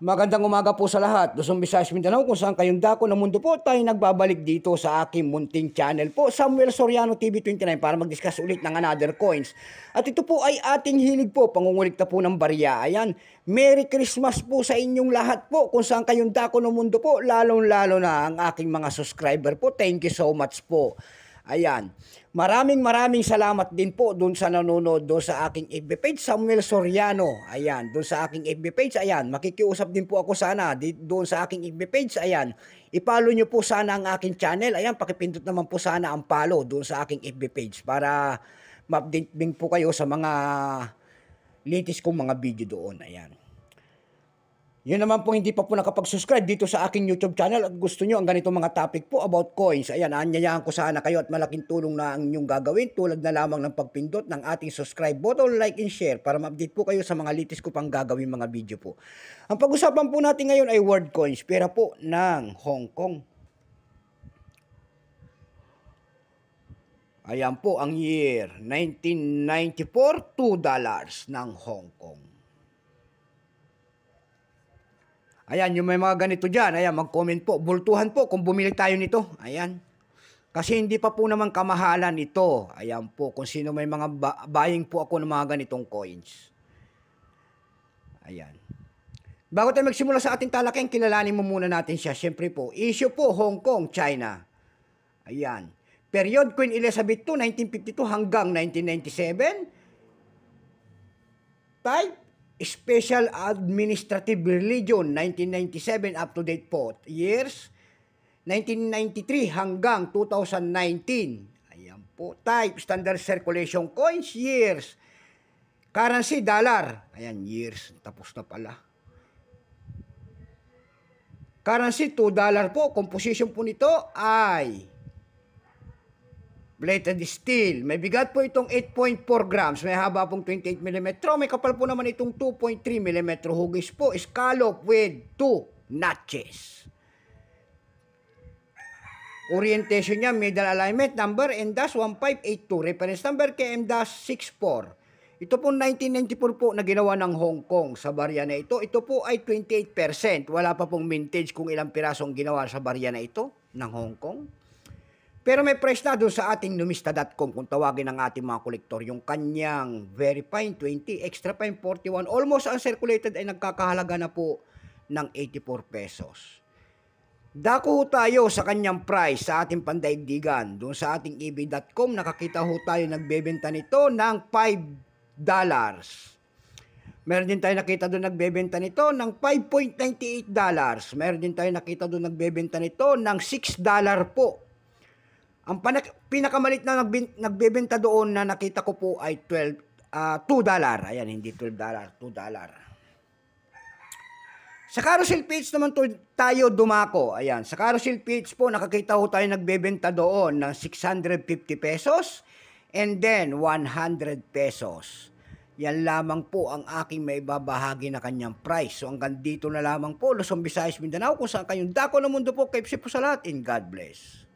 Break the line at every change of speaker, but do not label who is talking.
Magandang umaga po sa lahat. Luzon, Visayas, Mindanao, kung saan kayong dako ng mundo po, tayo nagbabalik dito sa aking munting channel po, Samuel Soriano TV 29 para mag-discuss ulit ng another coins. At ito po ay ating hilig po, pangungulikta po ng barya. Ayan, Merry Christmas po sa inyong lahat po, kung saan kayong dako ng mundo po, lalong-lalo na ang aking mga subscriber po. Thank you so much po. Ayan. Maraming maraming salamat din po doon sa nanonood doon sa aking FB page, Samuel Soriano. Ayan, doon sa aking FB page, ayan, makikiusap din po ako sana doon sa aking FB page, ayan. I-follow nyo po sana ang aking channel. Ayan, pakipindot naman po sana ang follow doon sa aking FB page para ma-update din po kayo sa mga latest kong mga video doon. Ayan. Yun naman po hindi pa po nakapag-subscribe dito sa aking YouTube channel at gusto nyo ang ganitong mga topic po about coins. Ayan, aanyayahan ko sana kayo at malaking tulong na ang inyong gagawin tulad na lamang ng pagpindot ng ating subscribe button, like and share para ma-update po kayo sa mga latest ko pang gagawin mga video po. Ang pag-usapan po natin ngayon ay word coins, pera po ng Hong Kong. Ayan po ang year 1994, 2 dollars ng Hong Kong. Ayan, yung may mga ganito dyan, ayan, mag-comment po. Bultuhan po kung bumili tayo nito. Ayan. Kasi hindi pa po naman kamahalan ito. Ayan po, kung sino may mga buying po ako ng mga ganitong coins. Ayan. Bago tayo magsimula sa ating talakeng, kilalanin mo muna natin siya. Siyempre po, issue po Hong Kong, China. Ayan. Period Queen Elizabeth II, 1952 hanggang 1997. Type Special Administrative Religion 1997 up to date po years 1993 hanggang 2019 ayan po type standard circulation coins years currency dollar ayan years tapos na pala currency 2 dollar po composition po nito ay Bladed steel. May bigat po itong 8.4 grams. May haba pong 28 mm. May kapal po naman itong 2.3 mm. Hugis po. Scallop with two notches. Orientation niya, middle alignment number M-1582. Reference number KM-64. Ito po 1994 po na ginawa ng Hong Kong sa barya na ito. Ito po ay 28%. Wala pa pong mintage kung ilang pirasong ginawa sa barya na ito ng Hong Kong. Pero may price na doon sa ating numista.com kung tawagin ng ating mga kolektor. Yung kanyang very fine 20, extra fine 41. Almost uncirculated ay nagkakahalaga na po ng 84 pesos. Dako tayo sa kanyang price sa ating pandaigdigan. Doon sa ating ebay.com nakakita ho tayo nagbebenta nito ng 5 dollars. Meron din tayo nakita doon nagbebenta nito ng 5.98 dollars. Meron din tayo nakita doon nagbebenta nito ng 6 dollar po. Ang pinakamalit na nagbin, nagbebenta doon na nakita ko po ay 12, uh, 2 dollar. Ayan, hindi 12 dollar, 2 dollar. Sa carousel page naman to, tayo dumako. Ayan, sa carousel page po, nakakita ko tayo nagbebenta doon ng 650 pesos and then 100 pesos. Yan lamang po ang aking may babahagi na kanyang price. So hanggang dito na lamang po, Luzon, Visayas, Mindanao, kung saan kayong dako ng mundo po, kaipsi po sa lahat and God bless.